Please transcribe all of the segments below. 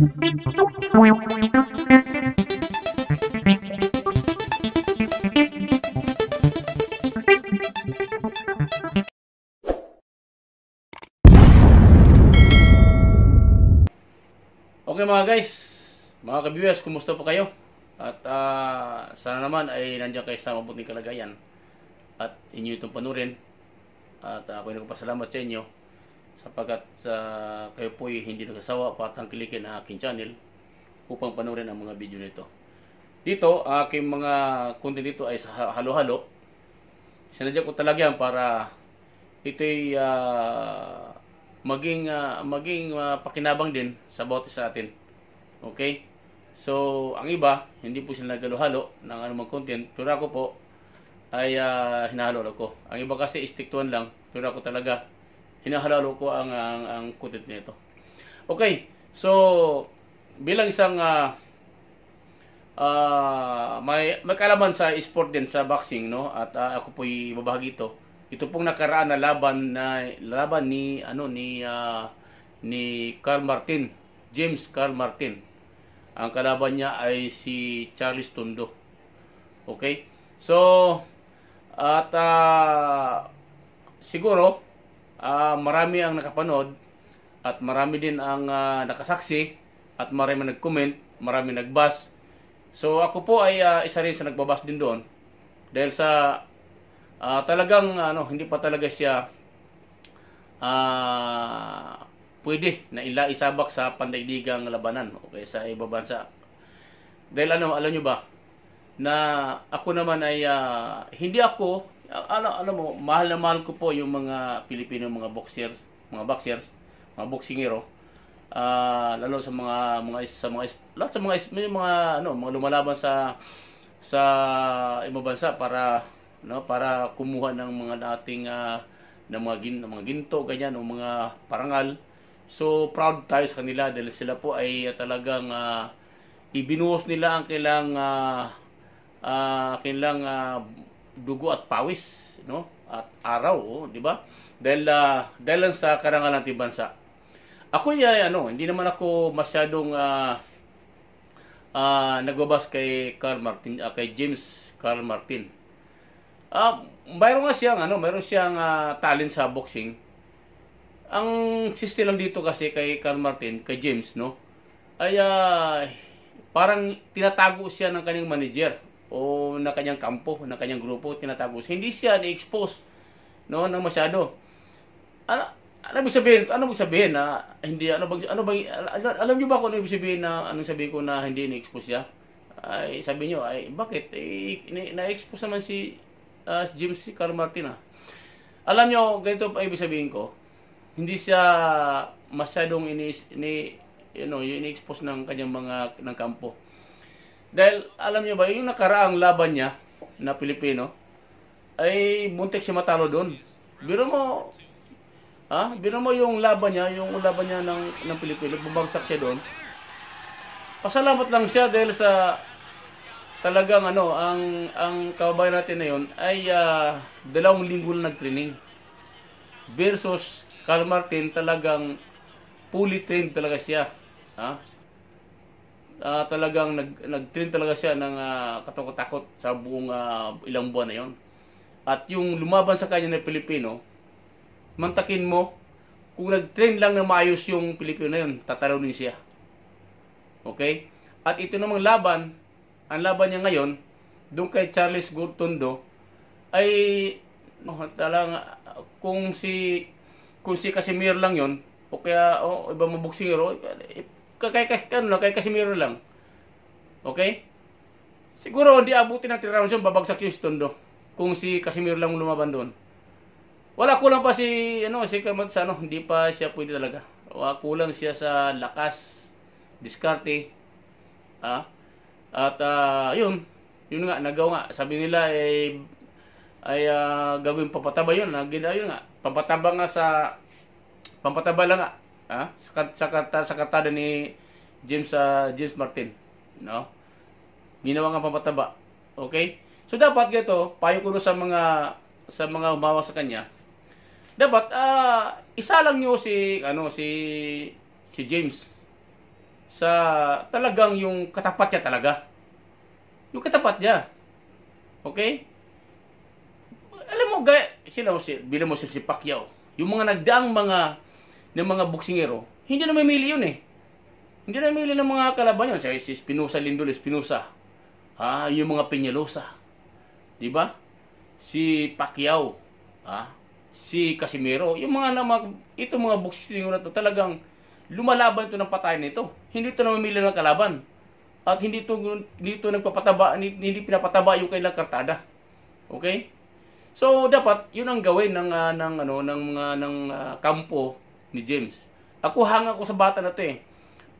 Okay mga guys, mga ka-viewers, kumusta po kayo? At uh, sana naman ay nandiyan kayo sa mabuting kalagayan at inyo itong panurin. At uh, ako ay nagpasalamat sa inyo sapagat uh, kayo po ay hindi patang klikin ang aking channel upang panoorin ang mga video nito. Dito, aking mga kundi dito ay sa halo-halo. Sinadya ko talaga yan para ito'y uh, maging, uh, maging uh, pakinabang din sa bote sa atin. Okay? So, ang iba, hindi po sila nagalo-halo ng anumang content. Pero ako po, ay uh, hinahalo ko. Ang iba kasi, istiktuan lang. Pero ako talaga, hinahalalo ko ang, ang, ang kutit nito. Okay, so bilang isang uh, uh, may magkalaman sa sport din sa boxing no at uh, ako po ibabahagi ito. Ito pong nakaraan na laban na laban ni ano ni uh, ni Carl Martin, James Carl Martin. Ang kalaban niya ay si Charles Tundo. Okay? So at uh, siguro uh, marami ang nakapanood at marami din ang uh, nakasaksi at marami nag-comment, marami nagbas. So ako po ay uh, isa rin sa nagbabas din doon dahil sa uh, talagang ano hindi pa talaga siya uh, pwede na ila isabak sa pandaigdigang labanan okay sa ibang bansa. Dahil ano, alam nyo ba na ako naman ay uh, hindi ako alam, alam mo, mahal na mahal ko po yung mga Pilipino mga boxers, mga boxers, mga boxingero. Uh, ah, lalo sa mga mga sa mga lahat sa mga may mga ano mga lumalaban sa sa ibang bansa para no para kumuha ng mga dating uh, ng mga gin ng mga ginto ganyan o mga parangal so proud tayo sa kanila dahil sila po ay ah, talagang uh, ibinuhos nila ang kailang uh, uh, kailang uh, dugo at pawis, no? At araw, oh, 'di ba? Dahil uh, dahil lang sa karangalan ng bansa. Ako ya ah, ano, hindi naman ako masyadong uh, uh, nagbabas kay Carl Martin, uh, kay James Carl Martin. Uh, mayroon nga siyang ano, mayroon siyang uh, talent sa boxing. Ang siste lang dito kasi kay Carl Martin, kay James, no? Ay uh, parang tinatago siya ng kanyang manager o o ng kanyang kampo, ng kanyang grupo, tinatagos. Hindi siya na-expose no, ng masyado. Ano, ano ibig sabihin? Ano ibig sabihin na hindi ano bang ano bang alam, niyo ba kung ano ibig sabihin na anong sabi ko na hindi na-expose siya? Ay sabi niyo ay bakit eh, ay, na-expose naman si uh, si James si Carl Martin ah. Alam niyo ganito pa ibig sabihin ko. Hindi siya masyadong ini ni you know, yung ini-expose ng kanyang mga ng kampo. Dahil alam niyo ba, yung nakaraang laban niya na Pilipino, ay buntik si Matalo doon. Biro mo, ha? Biro mo yung laban niya, yung laban niya ng, ng Pilipino, bumagsak siya doon. Pasalamat lang siya dahil sa talagang ano, ang ang kababayan natin na yun ay uh, dalawang linggo na nag-training. Versus Carl Martin talagang fully trained talaga siya. Ha? uh, talagang nag nagtrain talaga siya ng uh, katakot-takot sa buong uh, ilang buwan na 'yon. At yung lumaban sa kanya na Pilipino, mantakin mo kung nag-train lang na maayos yung Pilipino na 'yon, tatalunin siya. Okay? At ito namang laban, ang laban niya ngayon doon kay Charles Gurtondo ay oh, talagang kung si kung si Casimir lang 'yon o kaya oh, iba mabuksero eh, kay, kay, ano lang, kay Casimiro lang. Okay? Siguro hindi abutin ng 3 rounds yung babagsak yung Stondo. Kung si Casimiro lang lumaban doon. Wala kulang pa si, ano, si Kamat sa ano, hindi pa siya pwede talaga. Wala kulang siya sa lakas, diskarte, ah, at uh, yun, yun nga, nagawa nga. Sabi nila, eh, ay uh, gagawin papataba yun. Nagina ah, yun nga. Papataba nga sa, pampataba lang nga ah Sa, sa, kata, sa katada ni James uh, James Martin, no? Ginawa ng pamataba. Okay? So dapat ganito, payo ko sa mga sa mga humawak sa kanya. Dapat uh, isa lang niyo si ano si si James sa talagang yung katapat niya talaga. Yung katapat niya. Okay? Alam mo, gaya, sila mo si, bilang mo si, si Pacquiao. Yung mga nagdaang mga ng mga boksingero, hindi na mamili yun eh. Hindi na mamili ng mga kalaban yun. Si Espinosa Lindol, Espinosa. Ha, yung mga Peñalosa. Di ba? Si Pacquiao. Ha? Si Casimiro. Yung mga na ito mga boksingero na to talagang lumalaban ito ng patay nito. Hindi ito namamili ng kalaban. At hindi ito, hindi ito nagpapataba, hindi pinapataba yung kailang kartada. Okay? So dapat 'yun ang gawin ng uh, ng ano ng mga uh, ng uh, kampo ni James. Ako hanga ko sa bata na to eh.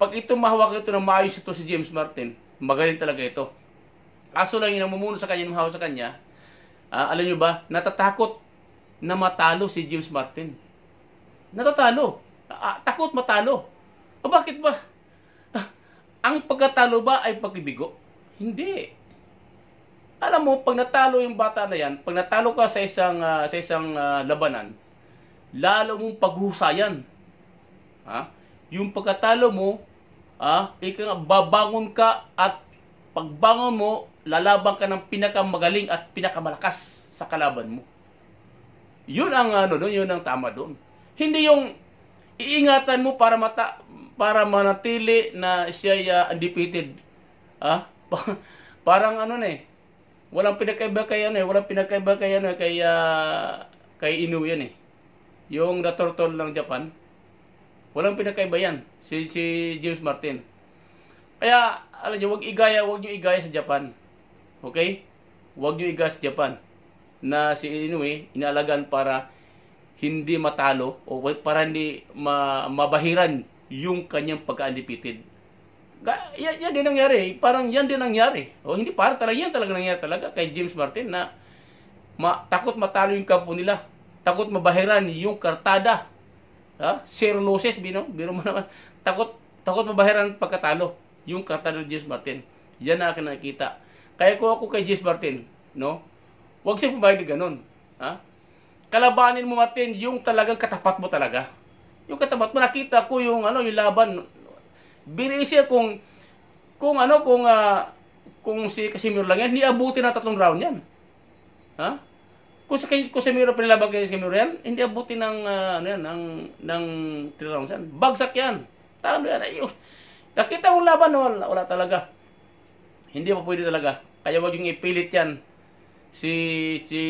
Pag ito mahawak ito ng maayos ito si James Martin, magaling talaga ito. Aso lang yung namumuno sa kanya, mahawak sa kanya, uh, alam nyo ba, natatakot na matalo si James Martin. Natatalo. Uh, takot matalo. O bakit ba? Uh, ang pagkatalo ba ay pagbibigo? Hindi. Alam mo, pag natalo yung bata na yan, pag natalo ka sa isang, uh, sa isang uh, labanan, lalo mong paghusayan. Ha? Yung pagkatalo mo, ha, ikaw nga, babangon ka at pagbangon mo, lalaban ka ng pinakamagaling at pinakamalakas sa kalaban mo. Yun ang ano doon, yun ang tama doon. Hindi yung iingatan mo para mata para manatili na siya uh, undefeated. Ah? Parang ano na eh. Walang pinakaiba kay ano eh, walang pinakaiba kay ano eh, kay uh, kay Inu yan eh yung The Turtle ng Japan, walang pinakaiba yan, si, si James Martin. Kaya, alam nyo, wag igaya, wag nyo igaya sa Japan. Okay? Wag nyo igaya sa Japan na si Inoue inalagan para hindi matalo o para hindi ma mabahiran yung kanyang pagka-undefeated. Yan, yan din nangyari. Parang yan din nangyari. O hindi para talaga yan talaga nangyari talaga kay James Martin na matakot matalo yung kampo nila Takot mabahiran yung kartada. Ha? Cirrhosis, bino, biro mo naman. Takot, takot mabahiran pagkatalo. Yung kartada ni Jesus Martin. Yan na akin nakita. Kaya kung ako kay Jesus Martin, no? Huwag siyang pumayag na ganun. Ha? Kalabanin mo Martin yung talagang katapat mo talaga. Yung katapat mo, nakita ko yung, ano, yung laban. Biri kung, kung ano, kung, uh, kung si Casimiro lang yan, niabuti na tatlong round yan. Ha? Kung sa kung sa Miro pinilaban kay sa yan, hindi abutin ng uh, ano yan, ng ng 3 rounds yan. Bagsak yan. Talo yan ayo. Nakita mo laban wala, wala talaga. Hindi pa pwede talaga. Kaya wag yung ipilit yan si si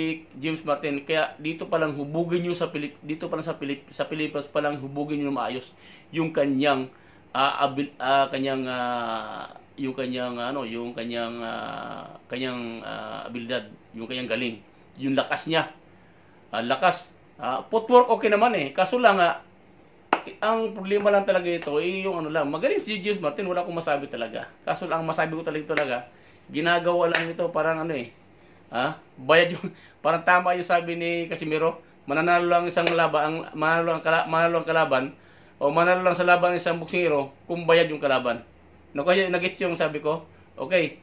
James Martin. Kaya dito pa lang hubugin niyo sa Pilip dito pa lang sa Pilip sa Pilipinas pa lang hubugin niyo maayos yung kanyang uh, abil, uh, kanyang uh, yung kanyang ano, yung kanyang uh, kanyang uh, abilidad, yung kanyang galing yung lakas niya. Uh, lakas. Uh, footwork okay naman eh. Kaso lang, uh, ang problema lang talaga ito, eh, yung ano lang. Magaling si Julius Martin, wala akong masabi talaga. Kaso lang, ang masabi ko talaga talaga, ginagawa lang ito parang ano eh. Ha? Bayad yung, parang tama yung sabi ni Casimiro, mananalo lang isang laban, ang, mananalo, ang kala, mananalo ang kalaban, o manalo lang sa laban ng isang boksingero kung bayad yung kalaban. No, kaya nagets yung sabi ko. Okay.